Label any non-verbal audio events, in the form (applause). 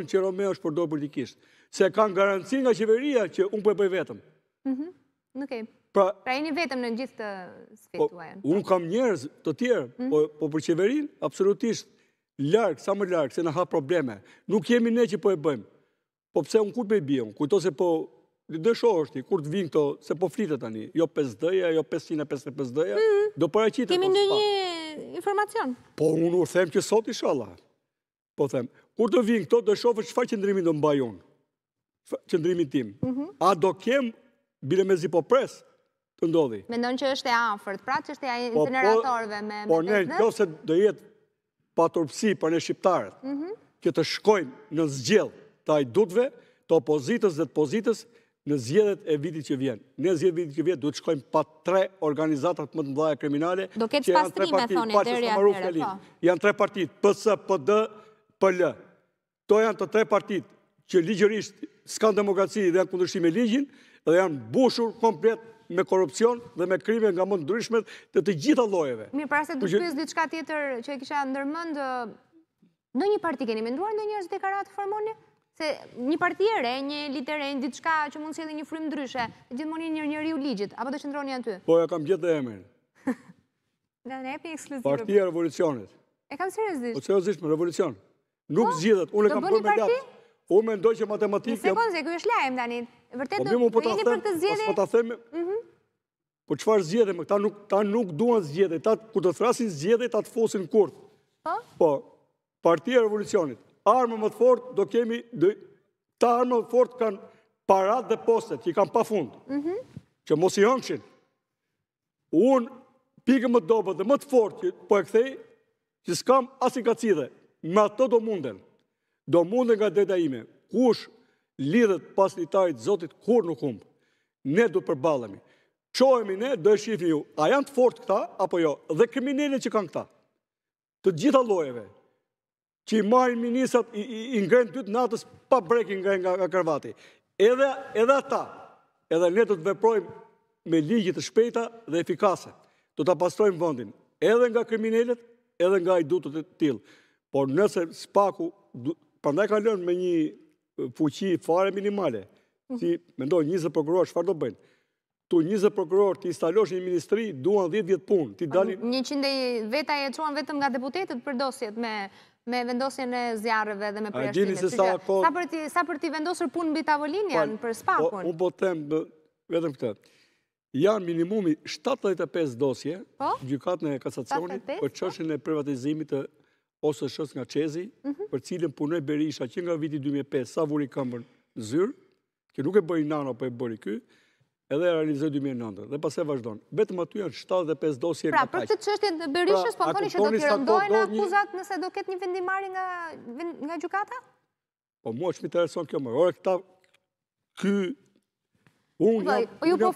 Në që Romeo është përdoj politikisht. Se kanë garanci nga qeveria që unë përpoj vetëm. Mhm, në kej. Pra, pra e një vetëm në gjithë të spetua po, Unë kam njerës të tjerë, mhm. po, po për qeverin, absolutisht, larkë, sa më larkë, se në ha probleme. Nuk jemi ne që po e bëjmë. Po pse unë kur për i bion, kujto se po... Dësho është i, kur të vinë të, se po flitë të një, jo 5 dëja, jo 555 dëja, mhm. do paracitë po të një informacion. Po, unë u që sot i po them, kur të vinë këto, dhe shofë që fa qëndrimin të mba jonë, qëndrimi tim, mhm. a do kemë bile me zi po presë, të ndodhi. Mendojnë që është e afert, pra që është e po, po, incineratorve me... Por ne, kjo do se do jetë paturpsi për mhm. në shqiptarët, kjo të shkojmë në zgjell të ajdutve, të opozitës dhe të pozitës, në zjedhet e viti që vjenë. Në zjedhet e viti që vjenë, duhet shkojmë pa tre organizatët më të mdhaja kriminale. Do ketë pas me thoni, dërja të rëto. Janë tre partit, PD, PL. To janë të tre partit që ligjërisht s'kanë demokraci dhe janë kundërshime ligjin dhe janë bushur komplet me korupcion dhe me krive nga mund ndryshmet të të gjitha lojeve. Mirë, para se të shpysë një qka tjetër që e kisha ndërmënd, në një parti keni menduar në njërës është dekarat formoni? Se një parti e re, një liter e, diçka që mund sjeli një frim ndryshe, gjithmoni një njëri u ligjit, apo të qëndroni janë ty? Po, ja kam gjithë dhe emir. (laughs) Nga në epi ekskluzivë. revolucionit. E kam serës dhishtë? me po, revolucionit. Nuk po, zgjithet, unë e kam përme gjatë. Po, unë me ndoj që matematikë... Një sekundë, se kjo është lajmë, Dani. Vërtet, po, do jeni për të zgjithet... Pasë për të themë... Po qëfar zgjithet, me këta nuk duan zgjithet. Ta kur të thrasin zgjithet, ta të fosin kurth. Po, partia revolucionit. Arme më të fort, do kemi... Ta arme më të fort kanë parat dhe postet, që i kanë pa fund. Mhm. Që mos i hëngshin. Unë pikë më të dobet dhe më të fort, po e këthej, që s'kam asikacidhe, Me ato do munden, do munden nga deda ime, kush lidhet pas litarit zotit kur nuk humbë, ne du të përbalemi. Qohemi ne, do e ju, a janë të fort këta, apo jo, dhe kriminele që kanë këta, të gjitha lojeve, që i marrin minisat, i, i, i ngrenë natës pa brekin nga, nga, nga kërvati. Edhe, edhe ata, edhe ne do të veprojmë me ligjit të shpejta dhe efikase, do të pastrojmë vëndin, edhe nga kriminele, edhe nga i dutët e tilë. Por nëse spaku, përndaj ka lënë me një fuqi fare minimale, mm. si mendoj 20 njëzë përkëror, do bëjnë? Tu njëzë përkëror, ti instalosh një ministri, duan 10 vjetë punë. Mm, një qinde veta e quen vetëm nga deputetet për dosjet me me vendosjen e zjarëve dhe me përjashtime. Sa për ti vendosër punë në bitavolin janë për spakun? Po, unë po tem, vetëm këtë, janë minimumi 75 dosje po? gjykatën e kasacionit për qëshën e privatizimit të ose shës nga qezi, mhm. për cilën punoj Berisha që nga viti 2005, sa vuri kamë në zyrë, që nuk e bëri nano, po për e bëri këj, edhe e realizoj 2009, dhe pas e vazhdojnë. Pra, Betë pra, po më janë 75 dosje nga kajtë. Pra, për që qështje dhe Berishës, po nëkoni që do të rëndojnë akuzat nëse do ketë një vendimari nga gjukata? Po, mua që mi të rëson kjo më, ore këta, këj, unë, unë, unë,